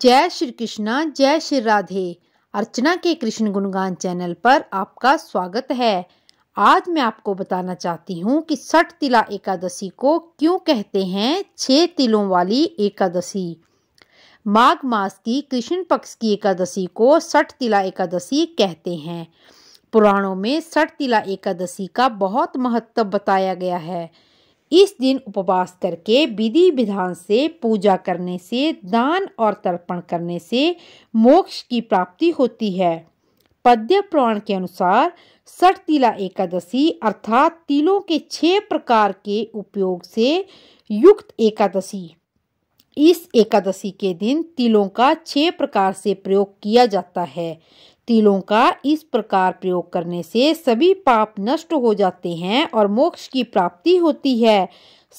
जय श्री कृष्णा जय श्री राधे अर्चना के कृष्ण गुणगान चैनल पर आपका स्वागत है आज मैं आपको बताना चाहती हूँ कि सठ तिला एकादशी को क्यों कहते हैं छह तिलों वाली एकादशी माघ मास की कृष्ण पक्ष की एकादशी को सठ तिला एकादशी कहते हैं पुराणों में सठ तिला एकादशी का बहुत महत्व बताया गया है इस दिन उपवास करके विधि विधान से पूजा करने से दान और तर्पण करने से मोक्ष की प्राप्ति होती है पद्य पुराण के अनुसार सठ तिला एकादशी अर्थात तिलों के छह प्रकार के उपयोग से युक्त एकादशी इस एकादशी के दिन तिलों का छह प्रकार से प्रयोग किया जाता है तिलों का इस प्रकार प्रयोग करने से सभी पाप नष्ट हो जाते हैं और मोक्ष की प्राप्ति होती है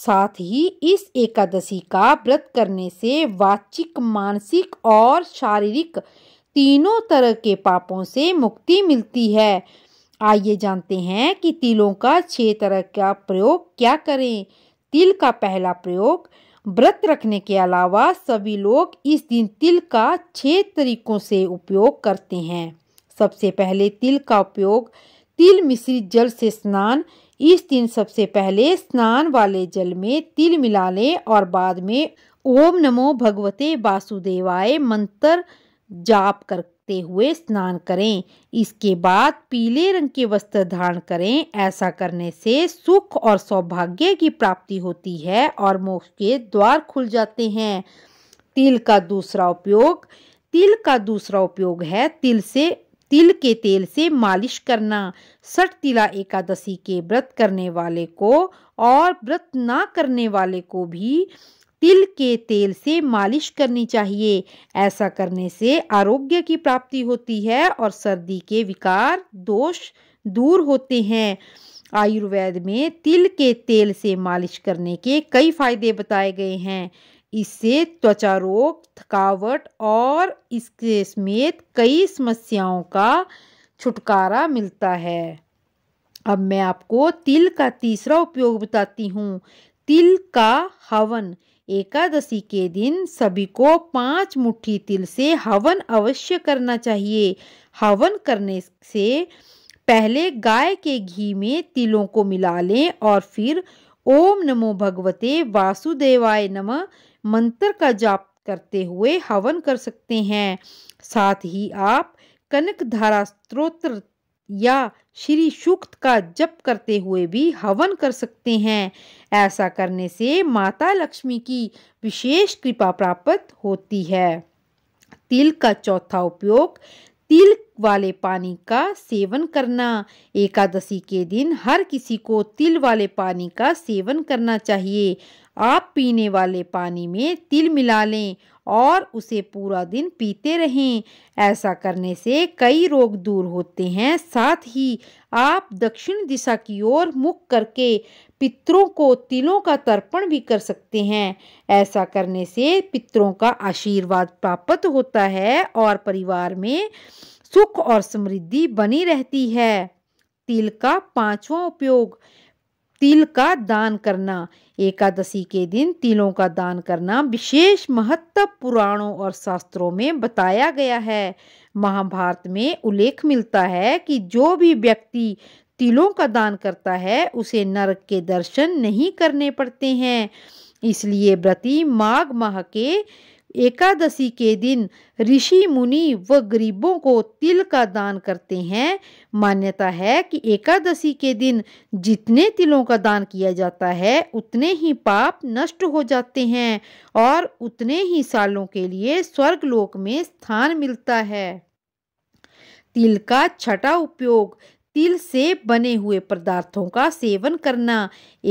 साथ ही इस एकादशी का व्रत करने से वाचिक मानसिक और शारीरिक तीनों तरह के पापों से मुक्ति मिलती है आइए जानते हैं कि तिलों का छह तरह का प्रयोग क्या करें तिल का पहला प्रयोग व्रत रखने के अलावा सभी लोग इस दिन तिल का छह तरीकों से उपयोग करते हैं सबसे पहले तिल का उपयोग तिल मिश्रित जल से स्नान इस दिन सबसे पहले स्नान वाले जल में तिल मिला लें और बाद में ओम नमो भगवते वासुदेवाय मंत्र जाप करते हुए स्नान करें इसके बाद पीले रंग के वस्त्र धारण करें ऐसा करने से सुख और सौभाग्य की प्राप्ति होती है और मोक्ष के द्वार खुल जाते हैं तिल का दूसरा उपयोग तिल का दूसरा उपयोग है तिल से तिल के तेल से मालिश करना सठ तिला एकादशी के व्रत करने वाले को और व्रत ना करने वाले को भी तिल के तेल से मालिश करनी चाहिए ऐसा करने से आरोग्य की प्राप्ति होती है और सर्दी के विकार दोष दूर होते हैं आयुर्वेद में तिल के तेल से मालिश करने के कई फायदे बताए गए हैं इससे त्वचा रोग थकावट और इसके समेत कई समस्याओं का छुटकारा मिलता है अब मैं आपको तिल का तीसरा उपयोग बताती हूँ तिल का हवन एकादशी के दिन सभी को पांच मुट्ठी तिल से हवन अवश्य करना चाहिए हवन करने से पहले गाय के घी में तिलों को मिला लें और फिर ओम नमो भगवते वासुदेवाय नम मंत्र का जाप करते हुए हवन कर सकते हैं साथ ही आप कनक धारा स्त्रोत्र या श्री सूक्त का जप करते हुए भी हवन कर सकते हैं ऐसा करने से माता लक्ष्मी की विशेष कृपा प्राप्त होती है तिल का चौथा उपयोग तिल वाले पानी का सेवन करना एकादशी के दिन हर किसी को तिल वाले पानी का सेवन करना चाहिए आप पीने वाले पानी में तिल मिला लें और उसे पूरा दिन पीते रहें ऐसा करने से कई रोग दूर होते हैं साथ ही आप दक्षिण दिशा की ओर मुख करके पितरों को तिलों का तर्पण भी कर सकते हैं ऐसा करने से पितरों का आशीर्वाद प्राप्त होता है और परिवार में सुख और समृद्धि बनी रहती है तिल का पांचवा उपयोग तिल का दान करना एकादशी के दिन तिलों का दान करना विशेष महत्व पुराणों और शास्त्रों में बताया गया है महाभारत में उल्लेख मिलता है कि जो भी व्यक्ति तिलों का दान करता है उसे नरक के दर्शन नहीं करने पड़ते हैं इसलिए व्रती माघ माह के एकादशी के दिन ऋषि मुनि व गरीबों को तिल का दान करते हैं मान्यता है कि एकादशी के दिन जितने तिलों का दान किया जाता है उतने ही पाप नष्ट हो जाते हैं और उतने ही सालों के लिए स्वर्ग लोक में स्थान मिलता है तिल का छठा उपयोग तिल से बने हुए पदार्थों का सेवन करना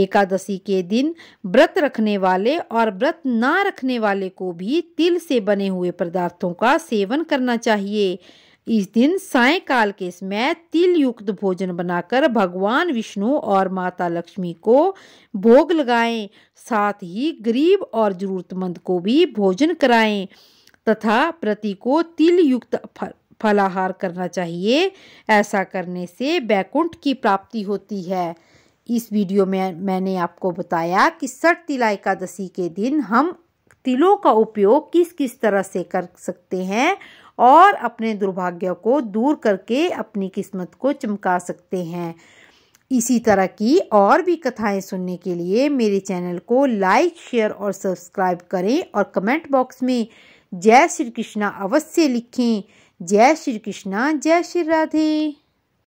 एकादशी के दिन व्रत रखने वाले और व्रत ना रखने वाले को भी तिल से बने हुए पदार्थों का सेवन करना चाहिए इस दिन सायकाल के समय तिल युक्त भोजन बनाकर भगवान विष्णु और माता लक्ष्मी को भोग लगाएं साथ ही गरीब और जरूरतमंद को भी भोजन कराएं तथा प्रति को तिल युक्त फलाहार करना चाहिए ऐसा करने से बैकुंठ की प्राप्ति होती है इस वीडियो में मैंने आपको बताया कि सट तिला एकादशी के दिन हम तिलों का उपयोग किस किस तरह से कर सकते हैं और अपने दुर्भाग्य को दूर करके अपनी किस्मत को चमका सकते हैं इसी तरह की और भी कथाएं सुनने के लिए मेरे चैनल को लाइक शेयर और सब्सक्राइब करें और कमेंट बॉक्स में जय श्री कृष्णा अवश्य लिखें जय श्री कृष्णा जय श्री राधे